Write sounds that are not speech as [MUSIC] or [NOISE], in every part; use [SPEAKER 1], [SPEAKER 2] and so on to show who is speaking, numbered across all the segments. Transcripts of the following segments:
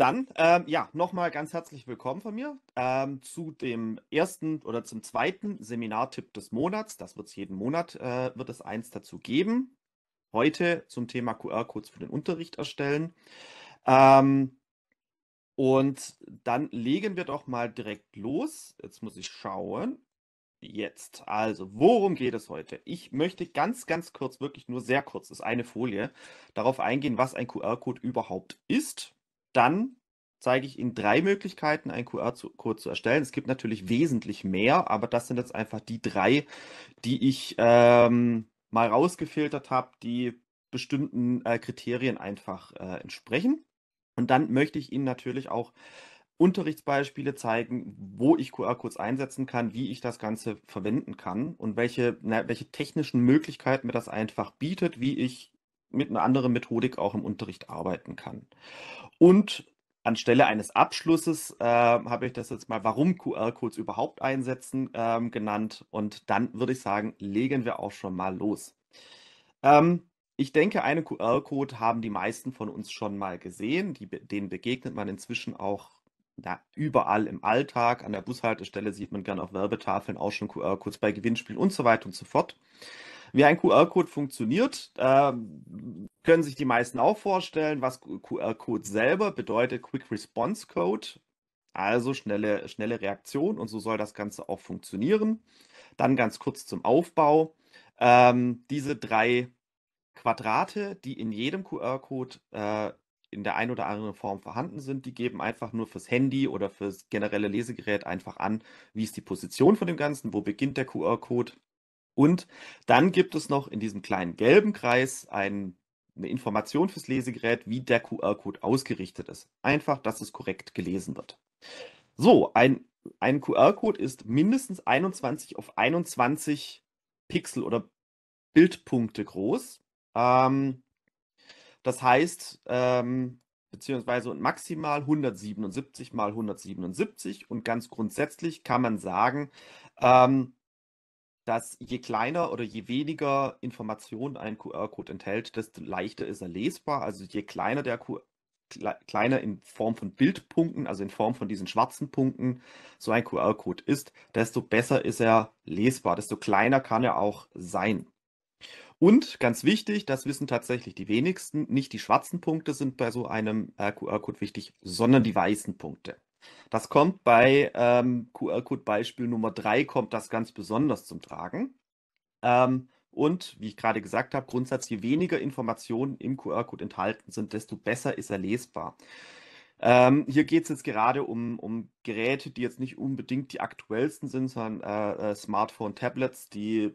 [SPEAKER 1] Dann, ähm, ja, nochmal ganz herzlich willkommen von mir ähm, zu dem ersten oder zum zweiten Seminartipp des Monats. Das wird es jeden Monat, äh, wird es eins dazu geben. Heute zum Thema QR-Codes für den Unterricht erstellen. Ähm, und dann legen wir doch mal direkt los. Jetzt muss ich schauen. Jetzt, also, worum geht es heute? Ich möchte ganz, ganz kurz, wirklich nur sehr kurz, das ist eine Folie, darauf eingehen, was ein QR-Code überhaupt ist dann zeige ich Ihnen drei Möglichkeiten, einen QR-Code zu erstellen. Es gibt natürlich wesentlich mehr, aber das sind jetzt einfach die drei, die ich ähm, mal rausgefiltert habe, die bestimmten äh, Kriterien einfach äh, entsprechen. Und dann möchte ich Ihnen natürlich auch Unterrichtsbeispiele zeigen, wo ich QR-Codes einsetzen kann, wie ich das Ganze verwenden kann und welche, na, welche technischen Möglichkeiten mir das einfach bietet, wie ich mit einer anderen Methodik auch im Unterricht arbeiten kann. Und anstelle eines Abschlusses äh, habe ich das jetzt mal, warum QR-Codes überhaupt einsetzen, ähm, genannt. Und dann würde ich sagen, legen wir auch schon mal los. Ähm, ich denke, einen QR-Code haben die meisten von uns schon mal gesehen. Die, den begegnet man inzwischen auch na, überall im Alltag. An der Bushaltestelle sieht man gerne auf Werbetafeln auch schon QR-Codes bei Gewinnspielen und so weiter und so fort. Wie ein QR-Code funktioniert, ähm, können sich die meisten auch vorstellen, was QR-Code selber bedeutet, Quick Response Code, also schnelle, schnelle Reaktion und so soll das Ganze auch funktionieren. Dann ganz kurz zum Aufbau. Ähm, diese drei Quadrate, die in jedem QR-Code äh, in der einen oder anderen Form vorhanden sind, die geben einfach nur fürs Handy oder fürs generelle Lesegerät einfach an, wie ist die Position von dem Ganzen, wo beginnt der QR-Code, und dann gibt es noch in diesem kleinen gelben Kreis ein, eine Information fürs Lesegerät, wie der QR-Code ausgerichtet ist. Einfach, dass es korrekt gelesen wird. So, ein, ein QR-Code ist mindestens 21 auf 21 Pixel oder Bildpunkte groß. Ähm, das heißt, ähm, beziehungsweise maximal 177 mal 177 und ganz grundsätzlich kann man sagen, ähm, dass je kleiner oder je weniger Informationen ein QR-Code enthält, desto leichter ist er lesbar. Also je kleiner der QR kleiner in Form von Bildpunkten, also in Form von diesen schwarzen Punkten, so ein QR-Code ist, desto besser ist er lesbar, desto kleiner kann er auch sein. Und ganz wichtig, das wissen tatsächlich die wenigsten, nicht die schwarzen Punkte sind bei so einem äh, QR-Code wichtig, sondern die weißen Punkte. Das kommt bei ähm, QR-Code-Beispiel Nummer 3 kommt das ganz besonders zum Tragen. Ähm, und wie ich gerade gesagt habe, Grundsatz, je weniger Informationen im QR-Code enthalten sind, desto besser ist er lesbar. Ähm, hier geht es jetzt gerade um, um, Geräte, die jetzt nicht unbedingt die aktuellsten sind, sondern äh, äh Smartphone, Tablets, die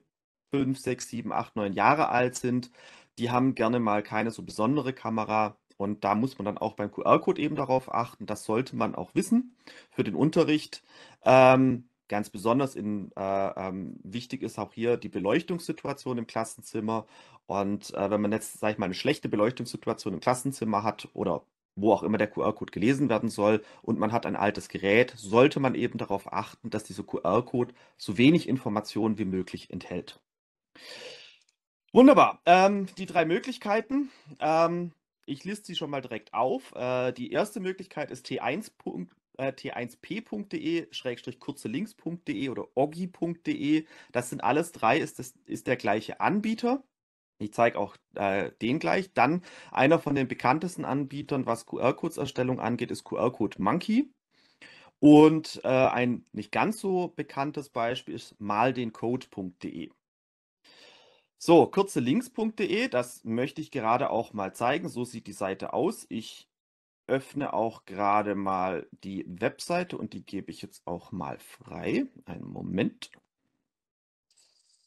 [SPEAKER 1] 5, 6, 7, 8, 9 Jahre alt sind. Die haben gerne mal keine so besondere Kamera. Und da muss man dann auch beim QR-Code eben darauf achten, das sollte man auch wissen für den Unterricht. Ähm, ganz besonders in, äh, ähm, wichtig ist auch hier die Beleuchtungssituation im Klassenzimmer. Und äh, wenn man jetzt, sage ich mal, eine schlechte Beleuchtungssituation im Klassenzimmer hat oder wo auch immer der QR-Code gelesen werden soll und man hat ein altes Gerät, sollte man eben darauf achten, dass dieser QR-Code so wenig Informationen wie möglich enthält. Wunderbar. Ähm, die drei Möglichkeiten. Ähm, ich liste sie schon mal direkt auf. Äh, die erste Möglichkeit ist T1. Äh, t1p.de, schrägstrich kurzelinks.de oder oggi.de. Das sind alles drei, ist, das, ist der gleiche Anbieter. Ich zeige auch äh, den gleich. Dann einer von den bekanntesten Anbietern, was QR-Codes-Erstellung angeht, ist QR-Code Monkey. Und äh, ein nicht ganz so bekanntes Beispiel ist maldencode.de. So, kürzelinks.de, das möchte ich gerade auch mal zeigen. So sieht die Seite aus. Ich öffne auch gerade mal die Webseite und die gebe ich jetzt auch mal frei. Einen Moment.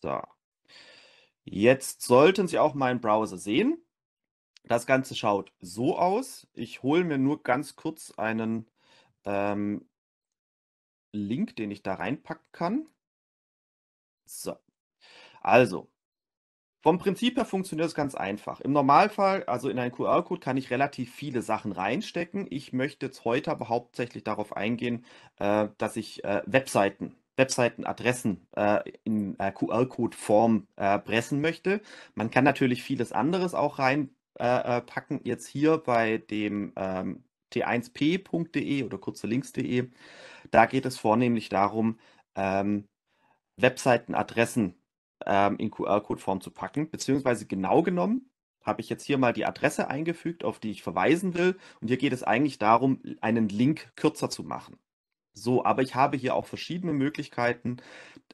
[SPEAKER 1] So. Jetzt sollten Sie auch meinen Browser sehen. Das Ganze schaut so aus. Ich hole mir nur ganz kurz einen ähm, Link, den ich da reinpacken kann. So. Also, vom Prinzip her funktioniert es ganz einfach. Im Normalfall, also in einen QR-Code, kann ich relativ viele Sachen reinstecken. Ich möchte jetzt heute aber hauptsächlich darauf eingehen, äh, dass ich äh, Webseiten Webseitenadressen äh, in äh, QR-Code-Form äh, pressen möchte. Man kann natürlich vieles anderes auch reinpacken. Äh, äh, jetzt hier bei dem ähm, t1p.de oder kurze links.de. Da geht es vornehmlich darum, ähm, Webseitenadressen ähm, in QR-Code-Form zu packen. Beziehungsweise genau genommen habe ich jetzt hier mal die Adresse eingefügt, auf die ich verweisen will. Und hier geht es eigentlich darum, einen Link kürzer zu machen. So, aber ich habe hier auch verschiedene Möglichkeiten,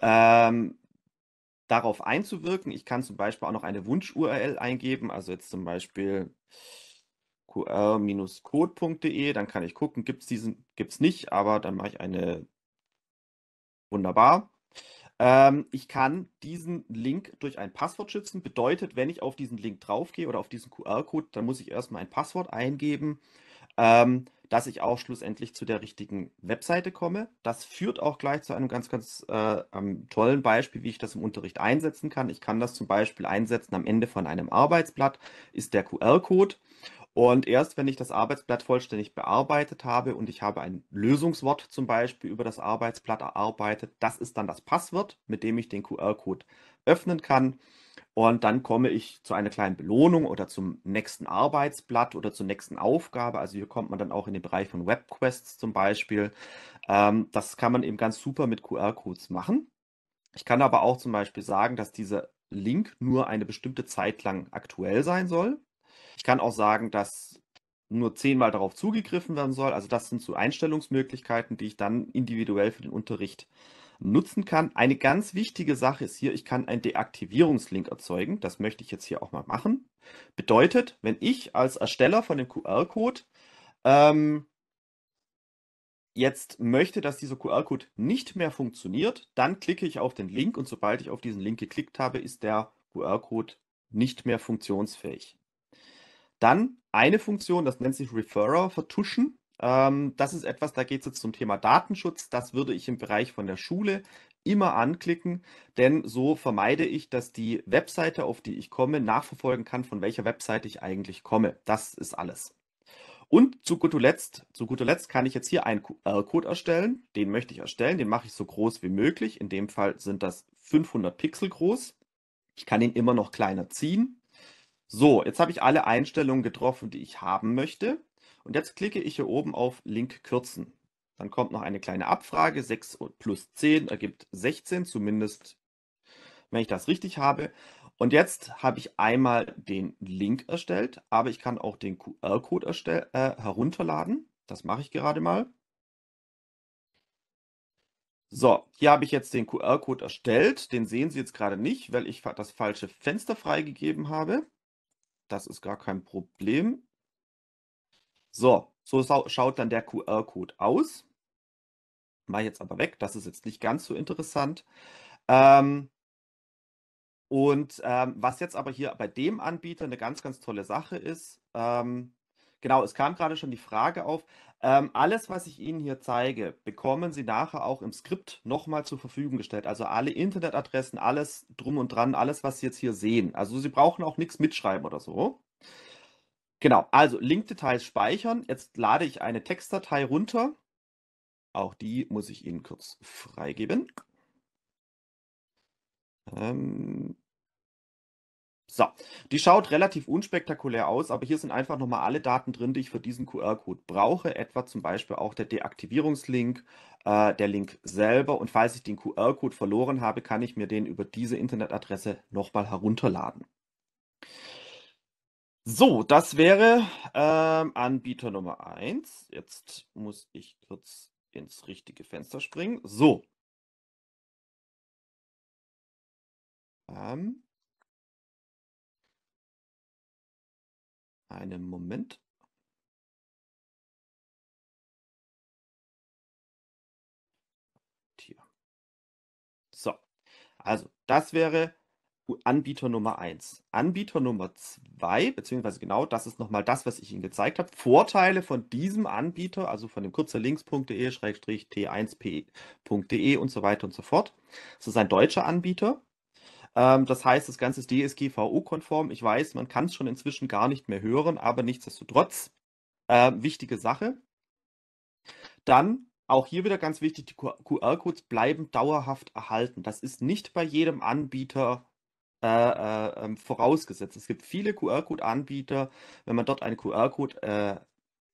[SPEAKER 1] ähm, darauf einzuwirken. Ich kann zum Beispiel auch noch eine Wunsch-URL eingeben, also jetzt zum Beispiel qr-code.de, dann kann ich gucken, gibt es diesen, gibt es nicht, aber dann mache ich eine wunderbar. Ähm, ich kann diesen Link durch ein Passwort schützen. Bedeutet, wenn ich auf diesen Link draufgehe oder auf diesen QR-Code, dann muss ich erstmal ein Passwort eingeben, ähm, dass ich auch schlussendlich zu der richtigen Webseite komme. Das führt auch gleich zu einem ganz, ganz äh, ähm, tollen Beispiel, wie ich das im Unterricht einsetzen kann. Ich kann das zum Beispiel einsetzen am Ende von einem Arbeitsblatt, ist der QR-Code. Und erst wenn ich das Arbeitsblatt vollständig bearbeitet habe und ich habe ein Lösungswort zum Beispiel über das Arbeitsblatt erarbeitet, das ist dann das Passwort, mit dem ich den QR-Code öffnen kann. Und dann komme ich zu einer kleinen Belohnung oder zum nächsten Arbeitsblatt oder zur nächsten Aufgabe. Also hier kommt man dann auch in den Bereich von Webquests zum Beispiel. Ähm, das kann man eben ganz super mit QR-Codes machen. Ich kann aber auch zum Beispiel sagen, dass dieser Link nur eine bestimmte Zeit lang aktuell sein soll. Ich kann auch sagen, dass nur zehnmal darauf zugegriffen werden soll. Also das sind so Einstellungsmöglichkeiten, die ich dann individuell für den Unterricht nutzen kann. Eine ganz wichtige Sache ist hier, ich kann einen Deaktivierungslink erzeugen. Das möchte ich jetzt hier auch mal machen. Bedeutet, wenn ich als Ersteller von dem QR-Code ähm, jetzt möchte, dass dieser QR-Code nicht mehr funktioniert, dann klicke ich auf den Link und sobald ich auf diesen Link geklickt habe, ist der QR-Code nicht mehr funktionsfähig. Dann eine Funktion, das nennt sich Referrer vertuschen. Ähm, das ist etwas, da geht es jetzt zum Thema Datenschutz. Das würde ich im Bereich von der Schule immer anklicken, denn so vermeide ich, dass die Webseite, auf die ich komme, nachverfolgen kann, von welcher Webseite ich eigentlich komme. Das ist alles. Und zu guter Letzt, zu guter Letzt kann ich jetzt hier einen QR-Code äh, erstellen. Den möchte ich erstellen, den mache ich so groß wie möglich. In dem Fall sind das 500 Pixel groß. Ich kann ihn immer noch kleiner ziehen, so, jetzt habe ich alle Einstellungen getroffen, die ich haben möchte. Und jetzt klicke ich hier oben auf Link kürzen. Dann kommt noch eine kleine Abfrage. 6 plus 10 ergibt 16, zumindest wenn ich das richtig habe. Und jetzt habe ich einmal den Link erstellt, aber ich kann auch den QR-Code äh, herunterladen. Das mache ich gerade mal. So, hier habe ich jetzt den QR-Code erstellt. Den sehen Sie jetzt gerade nicht, weil ich das falsche Fenster freigegeben habe das ist gar kein Problem. So, so schaut dann der QR-Code aus. War jetzt aber weg, das ist jetzt nicht ganz so interessant. Ähm, und ähm, was jetzt aber hier bei dem Anbieter eine ganz, ganz tolle Sache ist, ähm, Genau, es kam gerade schon die Frage auf. Ähm, alles, was ich Ihnen hier zeige, bekommen Sie nachher auch im Skript nochmal zur Verfügung gestellt. Also alle Internetadressen, alles drum und dran, alles, was Sie jetzt hier sehen. Also Sie brauchen auch nichts mitschreiben oder so. Genau, also Linkdetails speichern. Jetzt lade ich eine Textdatei runter. Auch die muss ich Ihnen kurz freigeben. Ähm, so, die schaut relativ unspektakulär aus, aber hier sind einfach nochmal alle Daten drin, die ich für diesen QR-Code brauche, etwa zum Beispiel auch der Deaktivierungslink, äh, der Link selber und falls ich den QR-Code verloren habe, kann ich mir den über diese Internetadresse nochmal herunterladen. So, das wäre ähm, Anbieter Nummer 1. Jetzt muss ich kurz ins richtige Fenster springen. So. Ähm, Einen Moment. Hier. So, also das wäre Anbieter Nummer 1. Anbieter Nummer 2, beziehungsweise genau das ist nochmal das, was ich Ihnen gezeigt habe. Vorteile von diesem Anbieter, also von dem kurzerlinks.de, schrägstrich t 1 pde und so weiter und so fort. Es ist ein deutscher Anbieter. Ähm, das heißt, das Ganze ist DSGVO-konform. Ich weiß, man kann es schon inzwischen gar nicht mehr hören, aber nichtsdestotrotz, äh, wichtige Sache. Dann auch hier wieder ganz wichtig, die QR-Codes bleiben dauerhaft erhalten. Das ist nicht bei jedem Anbieter äh, äh, ähm, vorausgesetzt. Es gibt viele QR-Code-Anbieter. Wenn man dort einen QR-Code äh,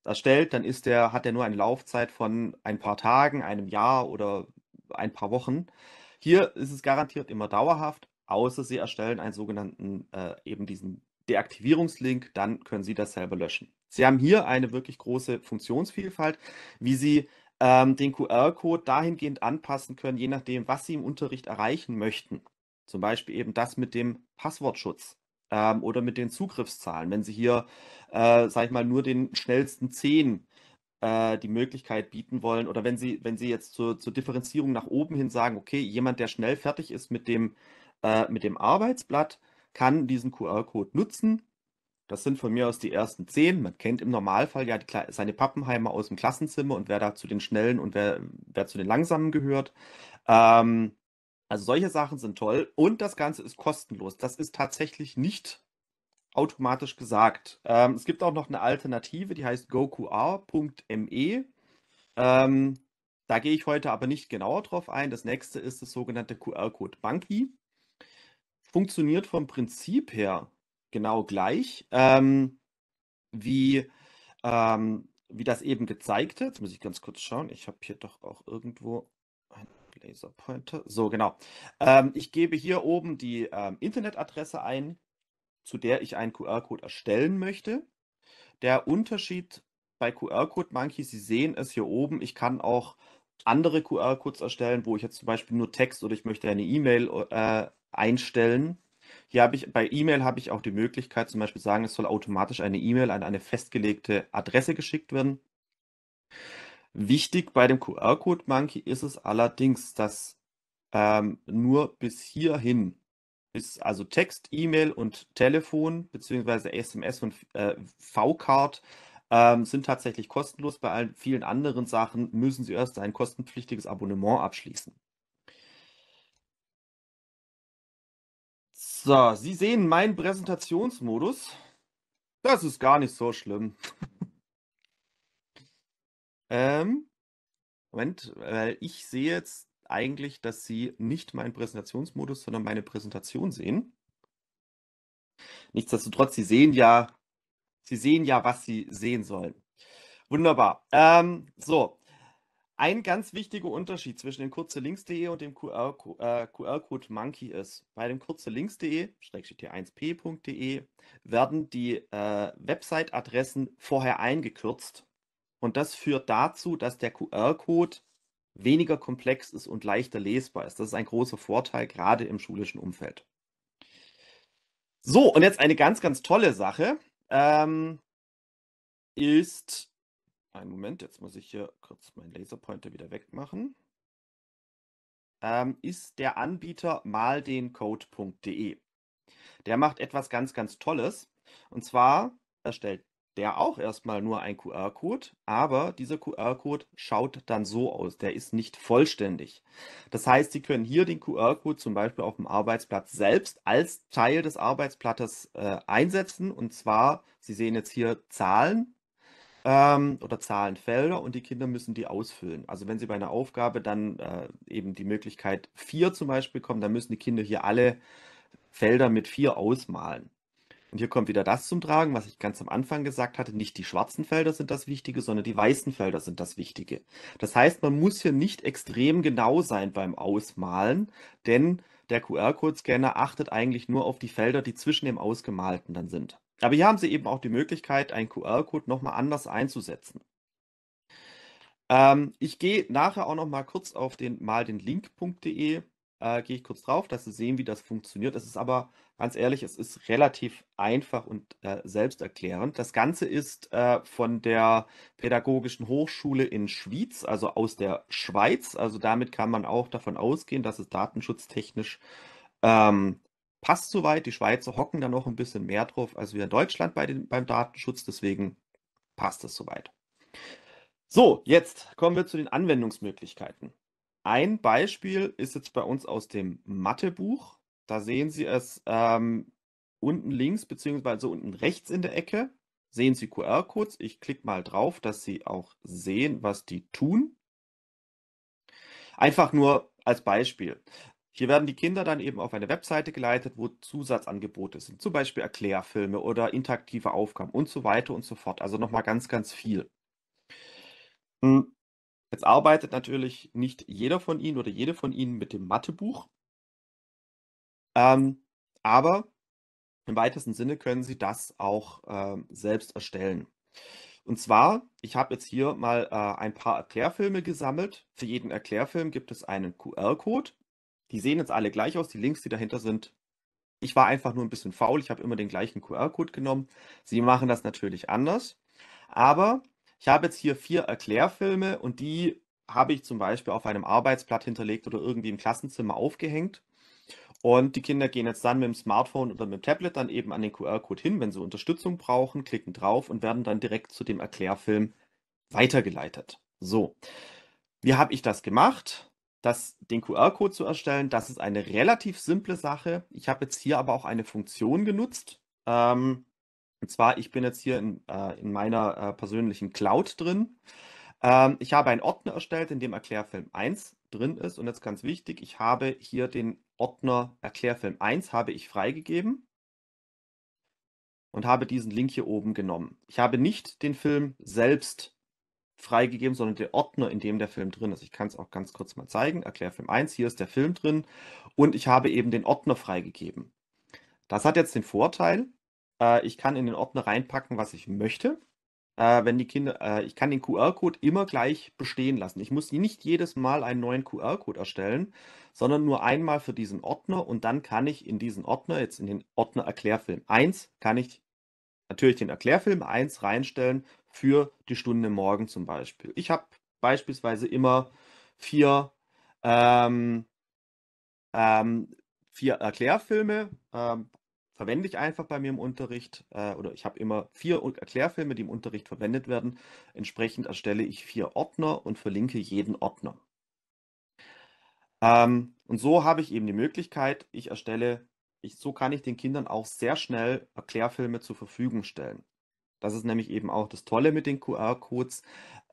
[SPEAKER 1] erstellt, dann ist der, hat er nur eine Laufzeit von ein paar Tagen, einem Jahr oder ein paar Wochen. Hier ist es garantiert immer dauerhaft außer Sie erstellen einen sogenannten, äh, eben diesen Deaktivierungslink, dann können Sie das selber löschen. Sie haben hier eine wirklich große Funktionsvielfalt, wie Sie ähm, den QR-Code dahingehend anpassen können, je nachdem, was Sie im Unterricht erreichen möchten. Zum Beispiel eben das mit dem Passwortschutz ähm, oder mit den Zugriffszahlen. Wenn Sie hier, äh, sag ich mal, nur den schnellsten 10 äh, die Möglichkeit bieten wollen oder wenn Sie, wenn Sie jetzt zur, zur Differenzierung nach oben hin sagen, okay, jemand, der schnell fertig ist mit dem äh, mit dem Arbeitsblatt kann diesen QR-Code nutzen. Das sind von mir aus die ersten zehn. Man kennt im Normalfall ja seine Pappenheimer aus dem Klassenzimmer und wer da zu den Schnellen und wer, wer zu den Langsamen gehört. Ähm, also solche Sachen sind toll und das Ganze ist kostenlos. Das ist tatsächlich nicht automatisch gesagt. Ähm, es gibt auch noch eine Alternative, die heißt goqr.me. Ähm, da gehe ich heute aber nicht genauer drauf ein. Das nächste ist das sogenannte QR-Code Monkey funktioniert vom Prinzip her genau gleich ähm, wie, ähm, wie das eben gezeigte. Jetzt muss ich ganz kurz schauen. Ich habe hier doch auch irgendwo einen Laserpointer. So, genau. Ähm, ich gebe hier oben die ähm, Internetadresse ein, zu der ich einen QR-Code erstellen möchte. Der Unterschied bei QR-Code Monkey, Sie sehen es hier oben, ich kann auch andere QR-Codes erstellen, wo ich jetzt zum Beispiel nur Text oder ich möchte eine E-Mail äh, einstellen. Hier habe ich bei E-Mail habe ich auch die Möglichkeit, zum Beispiel sagen, es soll automatisch eine E-Mail an eine festgelegte Adresse geschickt werden. Wichtig bei dem QR-Code Monkey ist es allerdings, dass ähm, nur bis hierhin ist also Text, E-Mail und Telefon beziehungsweise SMS und äh, V-Card ähm, sind tatsächlich kostenlos. Bei allen vielen anderen Sachen müssen Sie erst ein kostenpflichtiges Abonnement abschließen. So, Sie sehen meinen Präsentationsmodus. Das ist gar nicht so schlimm. [LAUGHS] ähm, Moment, weil ich sehe jetzt eigentlich, dass Sie nicht meinen Präsentationsmodus, sondern meine Präsentation sehen. Nichtsdestotrotz, Sie sehen ja, Sie sehen ja, was Sie sehen sollen. Wunderbar. Ähm, so, ein ganz wichtiger Unterschied zwischen dem kurzelinks.de und dem QR-Code äh, Monkey ist, bei dem kurzelinks.de, t1p.de, werden die äh, Website-Adressen vorher eingekürzt. Und das führt dazu, dass der QR-Code weniger komplex ist und leichter lesbar ist. Das ist ein großer Vorteil, gerade im schulischen Umfeld. So, und jetzt eine ganz, ganz tolle Sache ähm, ist einen Moment, jetzt muss ich hier kurz meinen Laserpointer wieder wegmachen. Ähm, ist der Anbieter maldencode.de. Der macht etwas ganz, ganz Tolles. Und zwar erstellt der auch erstmal nur ein QR-Code, aber dieser QR-Code schaut dann so aus. Der ist nicht vollständig. Das heißt, Sie können hier den QR-Code zum Beispiel auf dem Arbeitsplatz selbst als Teil des Arbeitsplattes äh, einsetzen. Und zwar, Sie sehen jetzt hier Zahlen ähm, oder Zahlenfelder und die Kinder müssen die ausfüllen. Also wenn sie bei einer Aufgabe dann äh, eben die Möglichkeit 4 zum Beispiel kommen, dann müssen die Kinder hier alle Felder mit 4 ausmalen. Und hier kommt wieder das zum Tragen, was ich ganz am Anfang gesagt hatte. Nicht die schwarzen Felder sind das Wichtige, sondern die weißen Felder sind das Wichtige. Das heißt, man muss hier nicht extrem genau sein beim Ausmalen, denn der QR-Code-Scanner achtet eigentlich nur auf die Felder, die zwischen dem Ausgemalten dann sind. Aber hier haben Sie eben auch die Möglichkeit, einen QR-Code nochmal anders einzusetzen. Ähm, ich gehe nachher auch nochmal kurz auf den mal den Link.de, äh, gehe ich kurz drauf, dass Sie sehen, wie das funktioniert. Es ist aber ganz ehrlich, es ist relativ einfach und äh, selbsterklärend. Das Ganze ist äh, von der Pädagogischen Hochschule in Schwyz, also aus der Schweiz. Also damit kann man auch davon ausgehen, dass es datenschutztechnisch ähm, passt soweit. Die Schweizer hocken da noch ein bisschen mehr drauf als wir in Deutschland bei den, beim Datenschutz. Deswegen passt es soweit. So, jetzt kommen wir zu den Anwendungsmöglichkeiten. Ein Beispiel ist jetzt bei uns aus dem Mathebuch. Da sehen Sie es ähm, unten links beziehungsweise unten rechts in der Ecke. Sehen Sie QR-Codes. Ich klicke mal drauf, dass Sie auch sehen, was die tun. Einfach nur als Beispiel. Hier werden die Kinder dann eben auf eine Webseite geleitet, wo Zusatzangebote sind, zum Beispiel Erklärfilme oder interaktive Aufgaben und so weiter und so fort. Also nochmal ganz, ganz viel. Hm. Jetzt arbeitet natürlich nicht jeder von Ihnen oder jede von Ihnen mit dem Mathebuch. Ähm, aber im weitesten Sinne können Sie das auch äh, selbst erstellen. Und zwar, ich habe jetzt hier mal äh, ein paar Erklärfilme gesammelt. Für jeden Erklärfilm gibt es einen QR-Code. Die sehen jetzt alle gleich aus, die Links, die dahinter sind. Ich war einfach nur ein bisschen faul, ich habe immer den gleichen QR-Code genommen. Sie machen das natürlich anders. Aber ich habe jetzt hier vier Erklärfilme und die habe ich zum Beispiel auf einem Arbeitsblatt hinterlegt oder irgendwie im Klassenzimmer aufgehängt. Und die Kinder gehen jetzt dann mit dem Smartphone oder mit dem Tablet dann eben an den QR-Code hin, wenn sie Unterstützung brauchen, klicken drauf und werden dann direkt zu dem Erklärfilm weitergeleitet. So, wie habe ich das gemacht? das, den QR-Code zu erstellen, das ist eine relativ simple Sache. Ich habe jetzt hier aber auch eine Funktion genutzt. Ähm, und zwar, ich bin jetzt hier in, äh, in meiner äh, persönlichen Cloud drin. Ähm, ich habe einen Ordner erstellt, in dem Erklärfilm 1 drin ist. Und jetzt ganz wichtig, ich habe hier den Ordner Erklärfilm 1 habe ich freigegeben und habe diesen Link hier oben genommen. Ich habe nicht den Film selbst freigegeben, sondern der Ordner, in dem der Film drin ist. Ich kann es auch ganz kurz mal zeigen. Erklärfilm 1, hier ist der Film drin und ich habe eben den Ordner freigegeben. Das hat jetzt den Vorteil, äh, ich kann in den Ordner reinpacken, was ich möchte. Äh, wenn die Kinder, äh, ich kann den QR-Code immer gleich bestehen lassen. Ich muss nicht jedes Mal einen neuen QR-Code erstellen, sondern nur einmal für diesen Ordner und dann kann ich in diesen Ordner, jetzt in den Ordner Erklärfilm 1, kann ich natürlich den Erklärfilm 1 reinstellen für die Stunde morgen zum Beispiel. Ich habe beispielsweise immer vier, ähm, ähm, vier Erklärfilme, ähm, verwende ich einfach bei mir im Unterricht äh, oder ich habe immer vier Erklärfilme, die im Unterricht verwendet werden. Entsprechend erstelle ich vier Ordner und verlinke jeden Ordner. Ähm, und so habe ich eben die Möglichkeit, ich erstelle, ich, so kann ich den Kindern auch sehr schnell Erklärfilme zur Verfügung stellen. Das ist nämlich eben auch das Tolle mit den QR-Codes.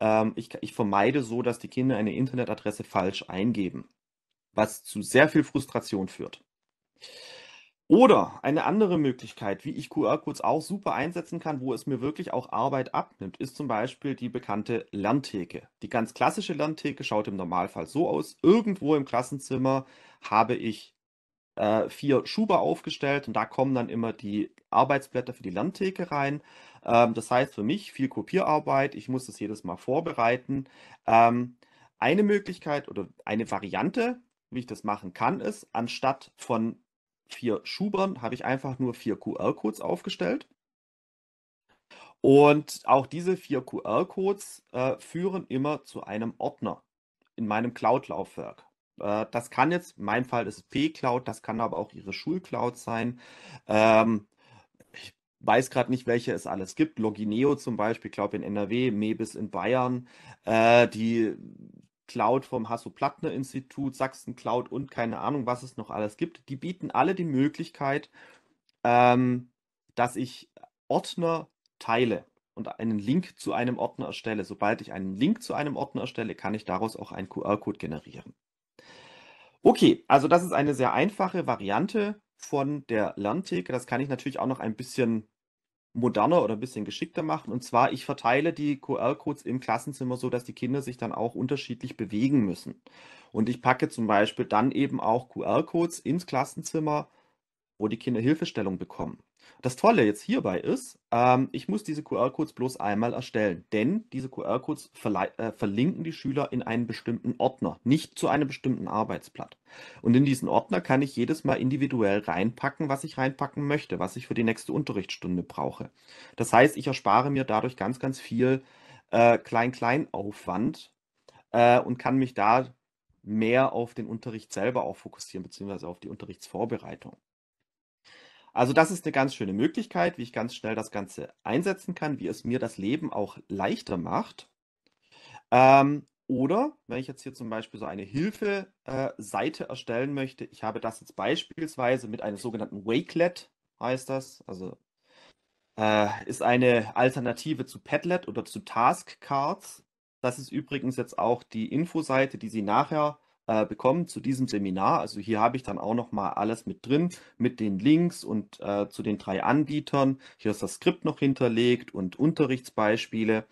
[SPEAKER 1] Ähm, ich, ich vermeide so, dass die Kinder eine Internetadresse falsch eingeben, was zu sehr viel Frustration führt. Oder eine andere Möglichkeit, wie ich QR-Codes auch super einsetzen kann, wo es mir wirklich auch Arbeit abnimmt, ist zum Beispiel die bekannte Lerntheke. Die ganz klassische Lerntheke schaut im Normalfall so aus. Irgendwo im Klassenzimmer habe ich äh, vier Schuber aufgestellt und da kommen dann immer die Arbeitsblätter für die Lerntheke rein. Ähm, das heißt für mich viel Kopierarbeit. Ich muss das jedes Mal vorbereiten. Ähm, eine Möglichkeit oder eine Variante, wie ich das machen kann, ist, anstatt von vier Schubern habe ich einfach nur vier QR-Codes aufgestellt. Und auch diese vier QR-Codes äh, führen immer zu einem Ordner in meinem Cloud-Laufwerk. Äh, das kann jetzt, in meinem Fall ist es P-Cloud, das kann aber auch Ihre Schulcloud sein. Ähm, weiß gerade nicht, welche es alles gibt. Logineo zum Beispiel, glaube in NRW, Mebis in Bayern, äh, die Cloud vom Hasso-Plattner-Institut, Sachsen Cloud und keine Ahnung, was es noch alles gibt. Die bieten alle die Möglichkeit, ähm, dass ich Ordner teile und einen Link zu einem Ordner erstelle. Sobald ich einen Link zu einem Ordner erstelle, kann ich daraus auch einen QR-Code generieren. Okay, also das ist eine sehr einfache Variante, von der Lerntheke. Das kann ich natürlich auch noch ein bisschen moderner oder ein bisschen geschickter machen. Und zwar, ich verteile die QR-Codes im Klassenzimmer so, dass die Kinder sich dann auch unterschiedlich bewegen müssen. Und ich packe zum Beispiel dann eben auch QR-Codes ins Klassenzimmer, wo die Kinder Hilfestellung bekommen. Das Tolle jetzt hierbei ist, ähm, ich muss diese QR-Codes bloß einmal erstellen, denn diese QR-Codes äh, verlinken die Schüler in einen bestimmten Ordner, nicht zu einem bestimmten Arbeitsblatt. Und in diesen Ordner kann ich jedes Mal individuell reinpacken, was ich reinpacken möchte, was ich für die nächste Unterrichtsstunde brauche. Das heißt, ich erspare mir dadurch ganz, ganz viel äh, Klein-Klein-Aufwand äh, und kann mich da mehr auf den Unterricht selber auch fokussieren, beziehungsweise auf die Unterrichtsvorbereitung. Also das ist eine ganz schöne Möglichkeit, wie ich ganz schnell das Ganze einsetzen kann, wie es mir das Leben auch leichter macht. Ähm, oder wenn ich jetzt hier zum Beispiel so eine Hilfeseite äh, erstellen möchte, ich habe das jetzt beispielsweise mit einem sogenannten Wakelet, heißt das, also äh, ist eine Alternative zu Padlet oder zu Taskcards. Das ist übrigens jetzt auch die Infoseite, die Sie nachher äh, bekommen zu diesem Seminar. Also hier habe ich dann auch nochmal alles mit drin, mit den Links und äh, zu den drei Anbietern. Hier ist das Skript noch hinterlegt und Unterrichtsbeispiele.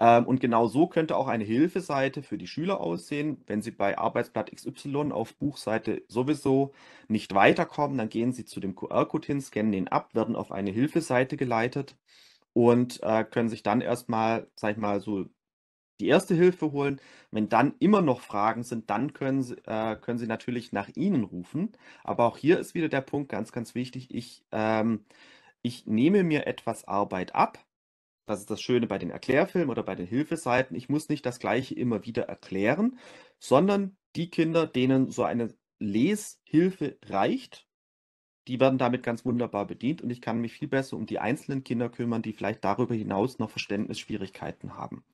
[SPEAKER 1] Ähm, und genau so könnte auch eine Hilfeseite für die Schüler aussehen. Wenn Sie bei Arbeitsblatt XY auf Buchseite sowieso nicht weiterkommen, dann gehen Sie zu dem QR-Code hin, scannen den ab, werden auf eine Hilfeseite geleitet und äh, können sich dann erstmal, sag ich mal, so die erste Hilfe holen. Wenn dann immer noch Fragen sind, dann können Sie, äh, können Sie natürlich nach Ihnen rufen. Aber auch hier ist wieder der Punkt ganz, ganz wichtig. Ich, ähm, ich nehme mir etwas Arbeit ab. Das ist das Schöne bei den Erklärfilmen oder bei den Hilfeseiten. Ich muss nicht das Gleiche immer wieder erklären, sondern die Kinder, denen so eine Leshilfe reicht, die werden damit ganz wunderbar bedient und ich kann mich viel besser um die einzelnen Kinder kümmern, die vielleicht darüber hinaus noch Verständnisschwierigkeiten haben.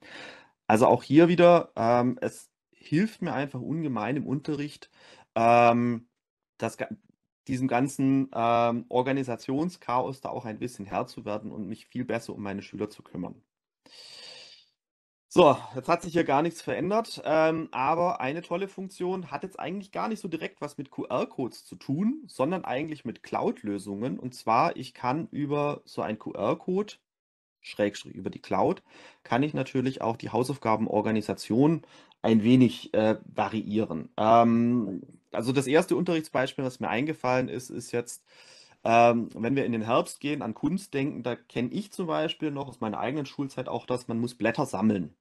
[SPEAKER 1] Also auch hier wieder, ähm, es hilft mir einfach ungemein im Unterricht, ähm, das, diesem ganzen ähm, Organisationschaos da auch ein bisschen Herr zu werden und mich viel besser um meine Schüler zu kümmern. So, jetzt hat sich hier gar nichts verändert, ähm, aber eine tolle Funktion hat jetzt eigentlich gar nicht so direkt was mit QR-Codes zu tun, sondern eigentlich mit Cloud-Lösungen. Und zwar, ich kann über so ein QR-Code Schrägstrich über die Cloud, kann ich natürlich auch die Hausaufgabenorganisation ein wenig äh, variieren. Ähm, also das erste Unterrichtsbeispiel, was mir eingefallen ist, ist jetzt, ähm, wenn wir in den Herbst gehen, an Kunst denken, da kenne ich zum Beispiel noch aus meiner eigenen Schulzeit auch das, man muss Blätter sammeln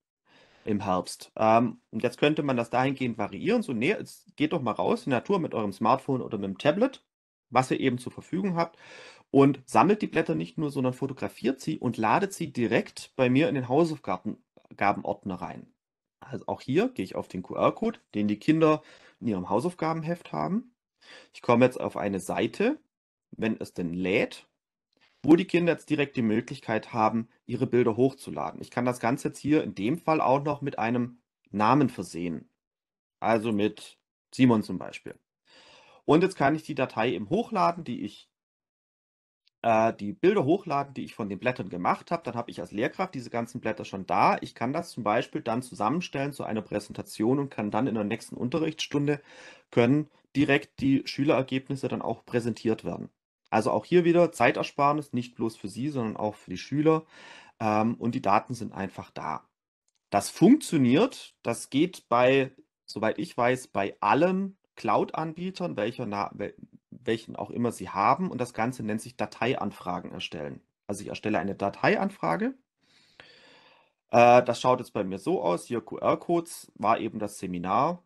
[SPEAKER 1] im Herbst. Ähm, und jetzt könnte man das dahingehend variieren, so, nee, jetzt geht doch mal raus in die Natur mit eurem Smartphone oder mit dem Tablet, was ihr eben zur Verfügung habt und sammelt die Blätter nicht nur, sondern fotografiert sie und ladet sie direkt bei mir in den Hausaufgabenordner rein. Also auch hier gehe ich auf den QR-Code, den die Kinder in ihrem Hausaufgabenheft haben. Ich komme jetzt auf eine Seite, wenn es denn lädt, wo die Kinder jetzt direkt die Möglichkeit haben, ihre Bilder hochzuladen. Ich kann das Ganze jetzt hier in dem Fall auch noch mit einem Namen versehen. Also mit Simon zum Beispiel. Und jetzt kann ich die Datei eben hochladen, die ich äh, die Bilder hochladen, die ich von den Blättern gemacht habe. Dann habe ich als Lehrkraft diese ganzen Blätter schon da. Ich kann das zum Beispiel dann zusammenstellen zu einer Präsentation und kann dann in der nächsten Unterrichtsstunde können direkt die Schülerergebnisse dann auch präsentiert werden. Also auch hier wieder Zeitersparnis, nicht bloß für Sie, sondern auch für die Schüler. Ähm, und die Daten sind einfach da. Das funktioniert, das geht bei, soweit ich weiß, bei allen Cloud-Anbietern, welcher, welchen auch immer Sie haben. Und das Ganze nennt sich Dateianfragen erstellen. Also ich erstelle eine Dateianfrage. Äh, das schaut jetzt bei mir so aus. Hier QR-Codes war eben das Seminar.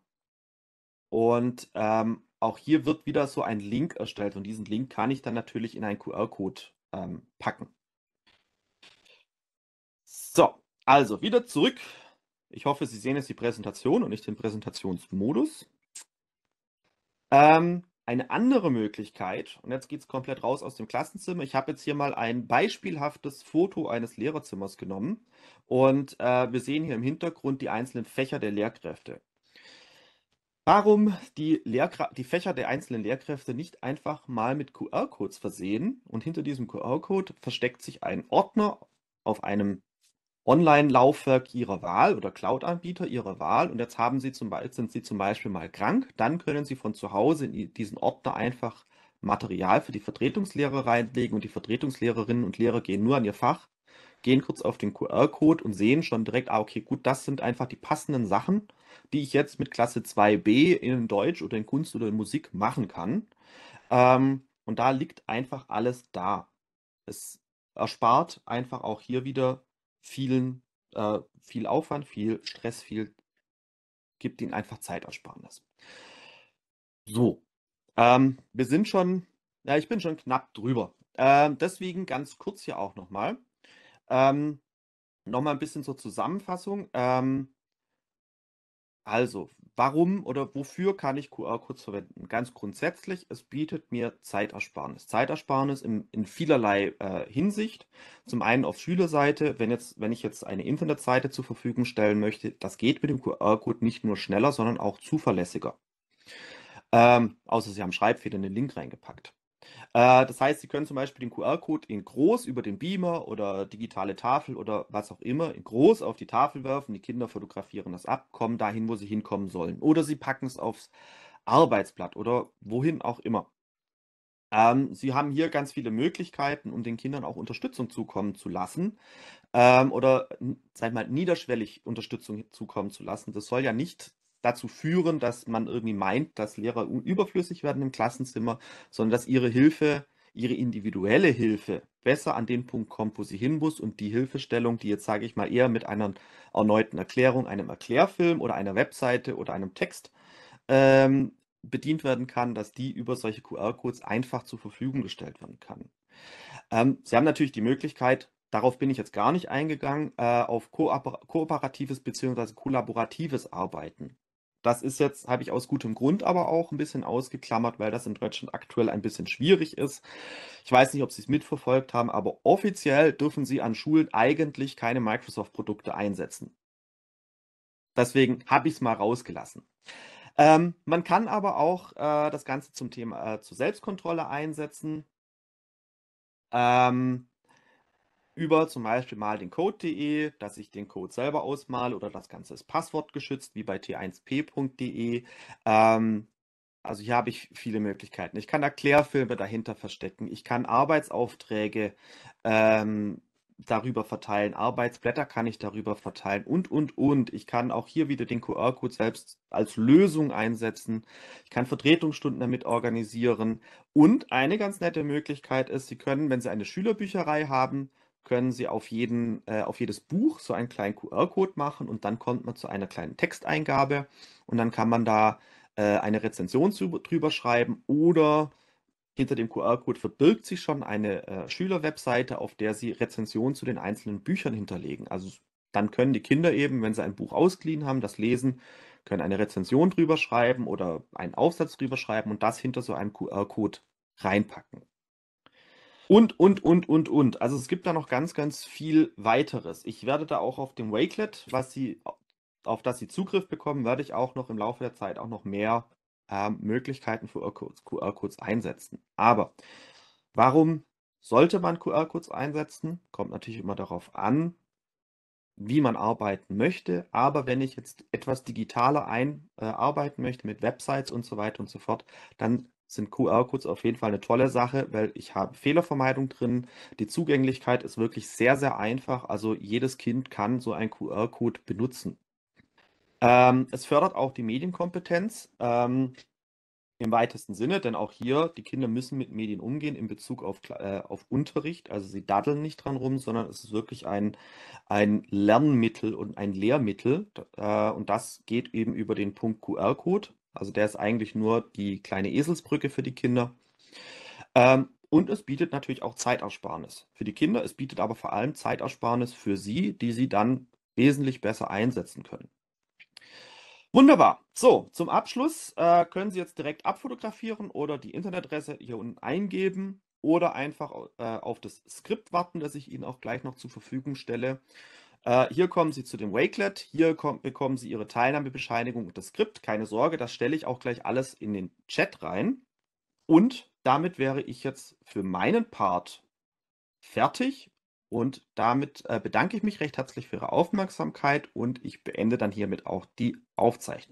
[SPEAKER 1] Und ähm, auch hier wird wieder so ein Link erstellt. Und diesen Link kann ich dann natürlich in einen QR-Code ähm, packen. So, also wieder zurück. Ich hoffe, Sie sehen jetzt die Präsentation und nicht den Präsentationsmodus. Ähm, eine andere Möglichkeit, und jetzt geht es komplett raus aus dem Klassenzimmer, ich habe jetzt hier mal ein beispielhaftes Foto eines Lehrerzimmers genommen und äh, wir sehen hier im Hintergrund die einzelnen Fächer der Lehrkräfte. Warum die, Lehrkra die Fächer der einzelnen Lehrkräfte nicht einfach mal mit QR-Codes versehen und hinter diesem QR-Code versteckt sich ein Ordner auf einem Online-Laufwerk Ihrer Wahl oder Cloud-Anbieter Ihrer Wahl und jetzt haben Sie zum Beispiel, sind Sie zum Beispiel mal krank, dann können Sie von zu Hause in diesen Ordner einfach Material für die Vertretungslehre reinlegen und die Vertretungslehrerinnen und Lehrer gehen nur an ihr Fach, gehen kurz auf den QR-Code und sehen schon direkt, ah, okay, gut, das sind einfach die passenden Sachen, die ich jetzt mit Klasse 2b in Deutsch oder in Kunst oder in Musik machen kann. Ähm, und da liegt einfach alles da. Es erspart einfach auch hier wieder vielen, äh, viel Aufwand, viel Stress, viel, gibt ihnen einfach Zeitersparnis. So, ähm, wir sind schon, ja, ich bin schon knapp drüber. Ähm, deswegen ganz kurz hier auch nochmal. Ähm, nochmal ein bisschen zur Zusammenfassung. Ähm, also, warum oder wofür kann ich QR-Codes verwenden? Ganz grundsätzlich, es bietet mir Zeitersparnis. Zeitersparnis in, in vielerlei äh, Hinsicht. Zum einen auf Schülerseite, wenn, jetzt, wenn ich jetzt eine Internetseite zur Verfügung stellen möchte, das geht mit dem QR-Code nicht nur schneller, sondern auch zuverlässiger. Ähm, außer Sie haben Schreibfehler in den Link reingepackt. Äh, das heißt, Sie können zum Beispiel den QR-Code in groß über den Beamer oder digitale Tafel oder was auch immer in groß auf die Tafel werfen. Die Kinder fotografieren das ab, kommen dahin, wo sie hinkommen sollen. Oder sie packen es aufs Arbeitsblatt oder wohin auch immer. Ähm, sie haben hier ganz viele Möglichkeiten, um den Kindern auch Unterstützung zukommen zu lassen ähm, oder, sag mal, niederschwellig Unterstützung zukommen zu lassen. Das soll ja nicht dazu führen, dass man irgendwie meint, dass Lehrer überflüssig werden im Klassenzimmer, sondern dass ihre Hilfe, ihre individuelle Hilfe besser an den Punkt kommt, wo sie hin muss und die Hilfestellung, die jetzt, sage ich mal, eher mit einer erneuten Erklärung, einem Erklärfilm oder einer Webseite oder einem Text ähm, bedient werden kann, dass die über solche QR-Codes einfach zur Verfügung gestellt werden kann. Ähm, sie haben natürlich die Möglichkeit, Darauf bin ich jetzt gar nicht eingegangen, äh, auf kooperatives bzw. kollaboratives Arbeiten. Das ist jetzt, habe ich aus gutem Grund aber auch ein bisschen ausgeklammert, weil das in Deutschland aktuell ein bisschen schwierig ist. Ich weiß nicht, ob Sie es mitverfolgt haben, aber offiziell dürfen Sie an Schulen eigentlich keine Microsoft-Produkte einsetzen. Deswegen habe ich es mal rausgelassen. Ähm, man kann aber auch äh, das Ganze zum Thema äh, zur Selbstkontrolle einsetzen. Ähm, über zum Beispiel mal den Code.de, dass ich den Code selber ausmale oder das Ganze ist passwortgeschützt, wie bei t1p.de. Ähm, also hier habe ich viele Möglichkeiten. Ich kann Erklärfilme dahinter verstecken. Ich kann Arbeitsaufträge ähm, darüber verteilen. Arbeitsblätter kann ich darüber verteilen und, und, und. Ich kann auch hier wieder den QR-Code selbst als Lösung einsetzen. Ich kann Vertretungsstunden damit organisieren. Und eine ganz nette Möglichkeit ist, Sie können, wenn Sie eine Schülerbücherei haben, können Sie auf, jeden, äh, auf jedes Buch so einen kleinen QR-Code machen und dann kommt man zu einer kleinen Texteingabe und dann kann man da äh, eine Rezension zu, drüber schreiben oder hinter dem QR-Code verbirgt sich schon eine äh, Schüler-Webseite, auf der Sie Rezensionen zu den einzelnen Büchern hinterlegen. Also dann können die Kinder eben, wenn sie ein Buch ausgeliehen haben, das lesen, können eine Rezension drüber schreiben oder einen Aufsatz drüber schreiben und das hinter so einem QR-Code reinpacken. Und, und, und, und, und. Also es gibt da noch ganz, ganz viel weiteres. Ich werde da auch auf dem Wakelet, was sie, auf das sie Zugriff bekommen, werde ich auch noch im Laufe der Zeit auch noch mehr äh, Möglichkeiten für QR-Codes einsetzen. Aber warum sollte man QR-Codes einsetzen? Kommt natürlich immer darauf an, wie man arbeiten möchte. Aber wenn ich jetzt etwas digitaler einarbeiten äh, möchte mit Websites und so weiter und so fort, dann sind QR-Codes auf jeden Fall eine tolle Sache, weil ich habe Fehlervermeidung drin. Die Zugänglichkeit ist wirklich sehr, sehr einfach. Also jedes Kind kann so einen QR-Code benutzen. Ähm, es fördert auch die Medienkompetenz ähm, im weitesten Sinne, denn auch hier, die Kinder müssen mit Medien umgehen in Bezug auf, äh, auf Unterricht. Also sie daddeln nicht dran rum, sondern es ist wirklich ein, ein Lernmittel und ein Lehrmittel. Äh, und das geht eben über den Punkt QR-Code. Also der ist eigentlich nur die kleine Eselsbrücke für die Kinder. Ähm, und es bietet natürlich auch Zeitersparnis für die Kinder. Es bietet aber vor allem Zeitersparnis für sie, die sie dann wesentlich besser einsetzen können. Wunderbar. So, zum Abschluss äh, können Sie jetzt direkt abfotografieren oder die Internetadresse hier unten eingeben oder einfach äh, auf das Skript warten, das ich Ihnen auch gleich noch zur Verfügung stelle. Äh, hier kommen Sie zu dem Wakelet, hier kommt, bekommen Sie Ihre Teilnahmebescheinigung und das Skript. Keine Sorge, das stelle ich auch gleich alles in den Chat rein. Und damit wäre ich jetzt für meinen Part fertig. Und damit äh, bedanke ich mich recht herzlich für Ihre Aufmerksamkeit und ich beende dann hiermit auch die Aufzeichnung.